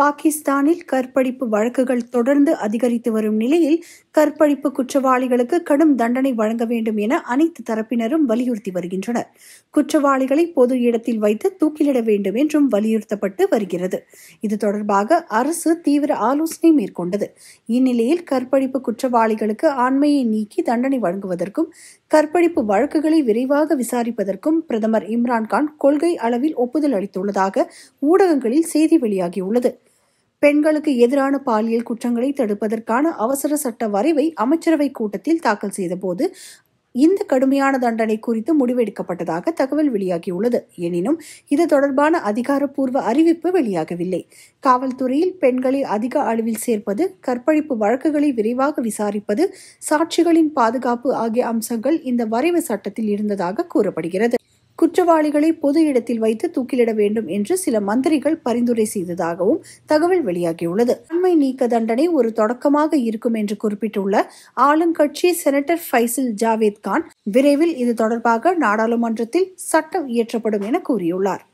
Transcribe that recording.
பாகிஸ்தானில் கற்பழிப்பு வழக்குகள் தொடர்ந்து அதிகரித்து வரும் நிலையில் கற்பழிப்பு குற்றவாளிகளுக்கு கடும் தண்டனை வழங்க வேண்டும் என அனைத்து தரப்பினரும் வலியுறுத்தி வருகின்றனர் குற்றவாளிகளை பொது இடத்தில் வைத்து தூக்கிலிட வேண்டும் என்றும் வலியுறுத்தப்பட்டு வருகிறது இது தொடர்பாக அரசு தீவிர ஆலோசனை மேற்கொண்டது இந்நிலையில் கற்பழிப்பு குற்றவாளிகளுக்கு ஆண்மையை நீக்கி தண்டனை வழங்குவதற்கும் கற்பழிப்பு வழக்குகளை விரைவாக விசாரிப்பதற்கும் பிரதமர் இம்ரான்கான் கொள்கை அளவில் ஒப்புதல் அளித்துள்ளதாக ஊடகங்களில் செய்தி வெளியாகியுள்ளது பெண்களுக்கு எதிரான பாலியல் குற்றங்களை தடுப்பதற்கான அவசர சட்ட வரைவை அமைச்சரவை கூட்டத்தில் தாக்கல் செய்தபோது இந்த கடுமையான தண்டனை குறித்து முடிவெடுக்கப்பட்டதாக தகவல் வெளியாகியுள்ளது எனினும் இது தொடர்பான அதிகாரப்பூர்வ அறிவிப்பு வெளியாகவில்லை காவல்துறையில் பெண்களை அதிக அளவில் சேர்ப்பது கற்பழிப்பு வழக்குகளை விரைவாக விசாரிப்பது சாட்சிகளின் பாதுகாப்பு ஆகிய அம்சங்கள் இந்த வரைவு சட்டத்தில் இருந்ததாக கூறப்படுகிறது குற்றவாளிகளை பொது இடத்தில் வைத்து தூக்கிலிட வேண்டும் என்று சில மந்திரிகள் பரிந்துரை செய்ததாகவும் தகவல் வெளியாகியுள்ளது அண்மை நீக்க தண்டனை ஒரு தொடக்கமாக இருக்கும் என்று குறிப்பிட்டுள்ள ஆளுங்கட்சி செனட்டர் பைசில் ஜாவேத் கான் விரைவில் இது தொடர்பாக நாடாளுமன்றத்தில் சட்டம் இயற்றப்படும் என கூறியுள்ளார்